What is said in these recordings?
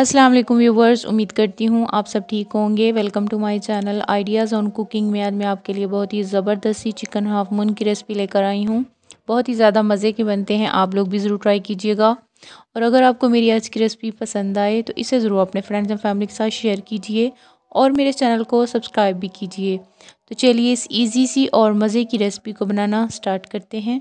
अस्सलाम वालेकुम व्यूवर्स उम्मीद करती हूँ आप सब ठीक होंगे welcome to my channel ideas on cooking में आज मैं आपके लिए बहुत ही ज़बरदस्ती चिकन हाफ मून की रेसिपी लेकर आई हूँ बहुत ही ज़्यादा मज़े के बनते हैं आप लोग भी ज़रूर ट्राई कीजिएगा और अगर आपको मेरी आज की रेसिपी पसंद आए तो इसे ज़रूर अपने फ्रेंड्स एंड फैमिली के साथ शेयर कीजिए और मेरे चैनल को सब्सक्राइब भी कीजिए तो चलिए इस ईजी सी और मज़े की रेसिपी को बनाना स्टार्ट करते हैं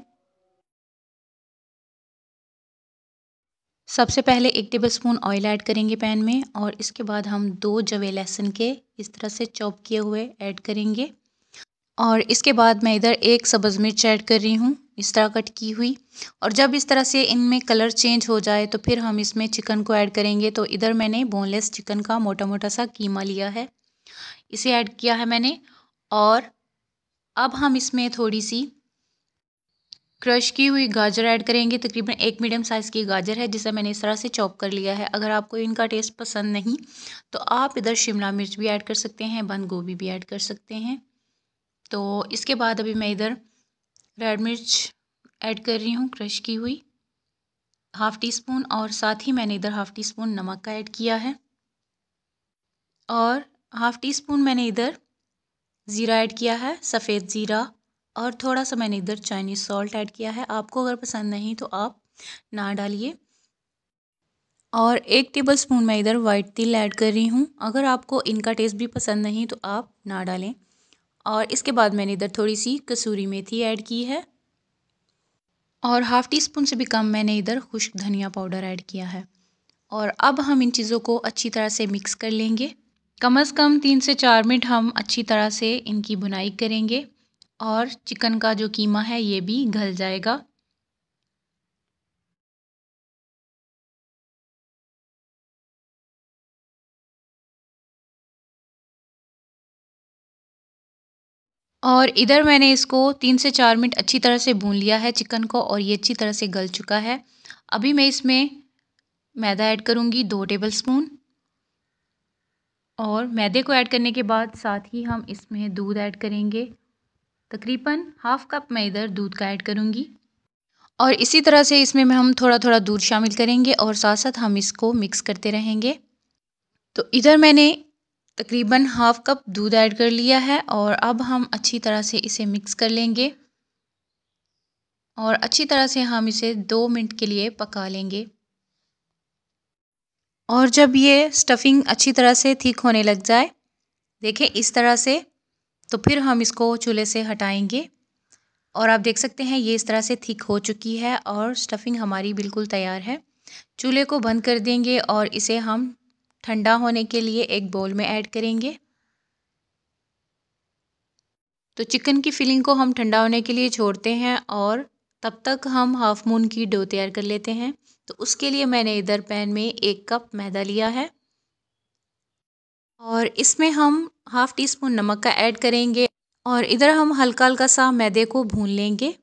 सबसे पहले एक टेबल स्पून ऑयल ऐड करेंगे पैन में और इसके बाद हम दो जवे लहसुन के इस तरह से चॉप किए हुए ऐड करेंगे और इसके बाद मैं इधर एक सब्ज़ मिर्च ऐड कर रही हूँ इस तरह कट की हुई और जब इस तरह से इनमें कलर चेंज हो जाए तो फिर हम इसमें चिकन को ऐड करेंगे तो इधर मैंने बोनलेस चिकन का मोटा मोटा सा कीमा लिया है इसे ऐड किया है मैंने और अब हम इसमें थोड़ी सी क्रश की हुई गाजर ऐड करेंगे तकरीबन एक मीडियम साइज़ की गाजर है जिसे मैंने इस तरह से चॉप कर लिया है अगर आपको इनका टेस्ट पसंद नहीं तो आप इधर शिमला मिर्च भी ऐड कर सकते हैं बंद गोभी भी ऐड कर सकते हैं तो इसके बाद अभी मैं इधर रेड मिर्च ऐड कर रही हूँ क्रश की हुई हाफ़ टी स्पून और साथ ही मैंने इधर हाफ़ टी स्पून नमक का ऐड किया है और हाफ़ टी स्पून मैंने इधर ज़ीरा ऐड किया है सफ़ेद ज़ीरा और थोड़ा सा मैंने इधर चाइनीज़ सॉल्ट ऐड किया है आपको अगर पसंद नहीं तो आप ना डालिए और एक टेबल स्पून मैं इधर वाइट तिल ऐड कर रही हूँ अगर आपको इनका टेस्ट भी पसंद नहीं तो आप ना डालें और इसके बाद मैंने इधर थोड़ी सी कसूरी मेथी ऐड की है और हाफ़ टी स्पून से भी कम मैंने इधर खुश्क धनिया पाउडर ऐड किया है और अब हम इन चीज़ों को अच्छी तरह से मिक्स कर लेंगे कम अज़ कम तीन से चार मिनट हम अच्छी तरह से इनकी बुनाई करेंगे और चिकन का जो कीमा है ये भी गल जाएगा और इधर मैंने इसको तीन से चार मिनट अच्छी तरह से भून लिया है चिकन को और ये अच्छी तरह से गल चुका है अभी मैं इसमें मैदा ऐड करूँगी दो टेबल स्पून और मैदे को ऐड करने के बाद साथ ही हम इसमें दूध ऐड करेंगे तकरीबन हाफ़ कप मैं इधर दूध का ऐड करूँगी और इसी तरह से इसमें हम थोड़ा थोड़ा दूध शामिल करेंगे और साथ साथ हम इसको मिक्स करते रहेंगे तो इधर मैंने तकरीबन हाफ़ कप दूध ऐड कर लिया है और अब हम अच्छी तरह से इसे मिक्स कर लेंगे और अच्छी तरह से हम इसे दो मिनट के लिए पका लेंगे और जब ये स्टफिंग अच्छी तरह से ठीक होने लग जाए देखें इस तरह से तो फिर हम इसको चूल्हे से हटाएंगे और आप देख सकते हैं ये इस तरह से थिक हो चुकी है और स्टफ़िंग हमारी बिल्कुल तैयार है चूल्हे को बंद कर देंगे और इसे हम ठंडा होने के लिए एक बोल में ऐड करेंगे तो चिकन की फिलिंग को हम ठंडा होने के लिए छोड़ते हैं और तब तक हम हाफ़ मून की डो तैयार कर लेते हैं तो उसके लिए मैंने इधर पैन में एक कप मैदा लिया है और इसमें हम हाफ़ टी स्पून नमक का ऐड करेंगे और इधर हम हल्का हल्का सा मैदे को भून लेंगे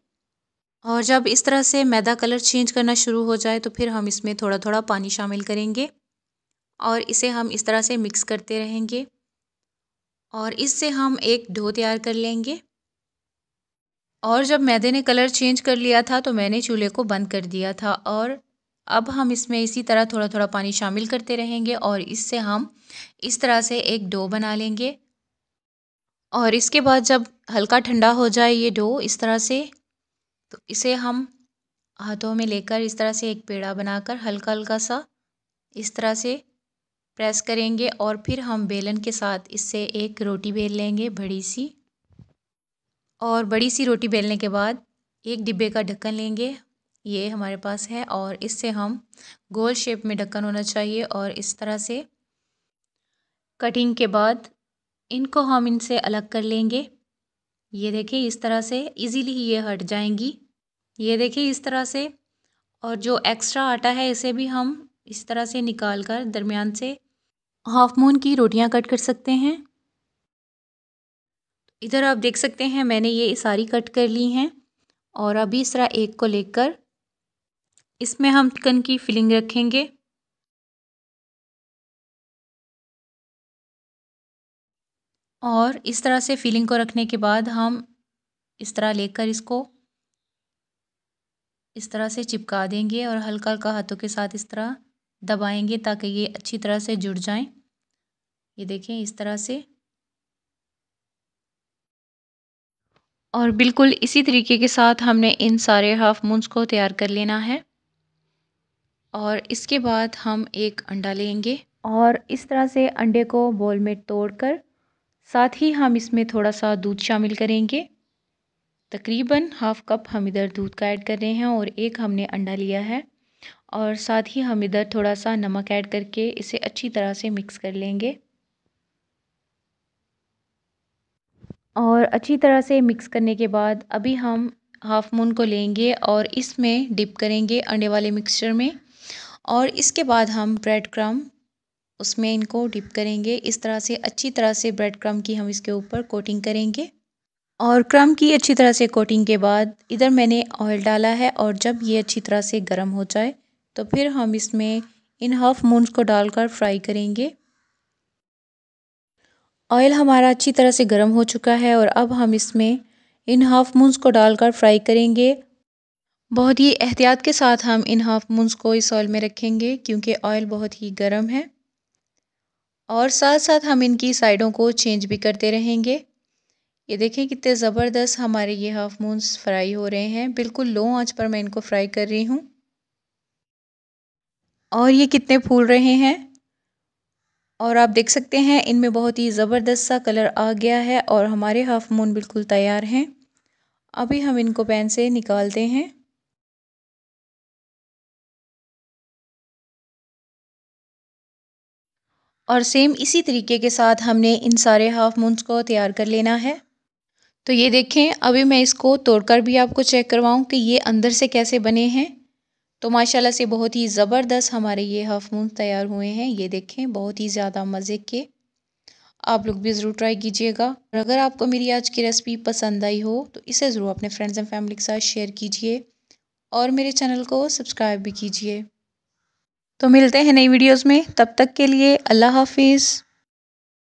और जब इस तरह से मैदा कलर चेंज करना शुरू हो जाए तो फिर हम इसमें थोड़ा थोड़ा पानी शामिल करेंगे और इसे हम इस तरह से मिक्स करते रहेंगे और इससे हम एक डो तैयार कर लेंगे और जब मैदे ने कलर चेंज कर लिया था तो मैंने चूल्हे को बंद कर दिया था और अब हम इसमें इसी तरह थोड़ा थोड़ा पानी शामिल करते रहेंगे और इससे हम इस तरह से एक डो बना लेंगे और इसके बाद जब हल्का ठंडा हो जाए ये डो इस तरह से तो इसे हम हाथों में लेकर इस तरह से एक पेड़ा बनाकर हल्का हल्का सा इस तरह से प्रेस करेंगे और फिर हम बेलन के साथ इससे एक रोटी बेल लेंगे बड़ी सी और बड़ी सी रोटी बेलने के बाद एक डिब्बे का ढक्कन लेंगे ये हमारे पास है और इससे हम गोल शेप में ढक्कन होना चाहिए और इस तरह से कटिंग के बाद इनको हम इनसे अलग कर लेंगे ये देखिए इस तरह से इजीली ये हट जाएंगी ये देखिए इस तरह से और जो एक्स्ट्रा आटा है इसे भी हम इस तरह से निकाल कर दरमियान से हाफ मून की रोटियां कट कर सकते हैं इधर आप देख सकते हैं मैंने ये सारी कट कर ली हैं और अभी इस तरह एक को लेकर इसमें हम चिकन की फिलिंग रखेंगे और इस तरह से फिलिंग को रखने के बाद हम इस तरह लेकर इसको इस तरह से चिपका देंगे और हल्का हल्का हाथों के साथ इस तरह दबाएंगे ताकि ये अच्छी तरह से जुड़ जाएं ये देखें इस तरह से और बिल्कुल इसी तरीके के साथ हमने इन सारे हाफ मून्स को तैयार कर लेना है और इसके बाद हम एक अंडा लेंगे और इस तरह से अंडे को बॉल में तोड़कर साथ ही हम इसमें थोड़ा सा दूध शामिल करेंगे तकरीबन हाफ़ कप हम इधर दूध का ऐड कर रहे हैं और एक हमने अंडा लिया है और साथ ही हम इधर थोड़ा सा नमक ऐड करके इसे अच्छी तरह से मिक्स कर लेंगे और अच्छी तरह से मिक्स करने के बाद अभी हम हाफ़ मून को लेंगे और इसमें डिप करेंगे अंडे वाले मिक्सचर में और इसके बाद हम ब्रेड क्रम उसमें इनको डिप करेंगे इस तरह से अच्छी तरह से ब्रेड क्रम की हम इसके ऊपर कोटिंग करेंगे और क्रम की अच्छी तरह से कोटिंग के बाद इधर मैंने ऑयल डाला है और जब ये अच्छी तरह से गर्म हो जाए तो फिर हम इसमें इन हाफ मून्स को डालकर फ्राई करेंगे ऑयल हमारा अच्छी तरह से गर्म हो चुका है और अब हम इसमें इन हाफ मून्स को डालकर फ्राई करेंगे बहुत ही एहतियात के साथ हम इन हाफ़ मूनस को इस ऑयल में रखेंगे क्योंकि ऑयल बहुत ही गर्म है और साथ साथ हम इनकी साइडों को चेंज भी करते रहेंगे ये देखें कितने ज़बरदस्त हमारे ये हाफ़ मून्स फ्राई हो रहे हैं बिल्कुल लो आंच पर मैं इनको फ्राई कर रही हूँ और ये कितने फूल रहे हैं और आप देख सकते हैं इनमें बहुत ही ज़बरदस्त सा कलर आ गया है और हमारे हाफ़ मून बिल्कुल तैयार हैं अभी हम इनको पैन से निकालते हैं और सेम इसी तरीके के साथ हमने इन सारे हाफ मून्स को तैयार कर लेना है तो ये देखें अभी मैं इसको तोड़कर भी आपको चेक करवाऊँ कि ये अंदर से कैसे बने हैं तो माशाल्लाह से बहुत ही ज़बरदस्त हमारे ये हाफ मून तैयार हुए हैं ये देखें बहुत ही ज़्यादा मज़े के आप लोग भी ज़रूर ट्राई कीजिएगा और अगर आपको मेरी आज की रेसिपी पसंद आई हो तो इसे ज़रूर अपने फ्रेंड्स एंड फैमिली के साथ शेयर कीजिए और मेरे चैनल को सब्सक्राइब भी कीजिए तो मिलते हैं नई वीडियोस में तब तक के लिए अल्लाह हाफिज़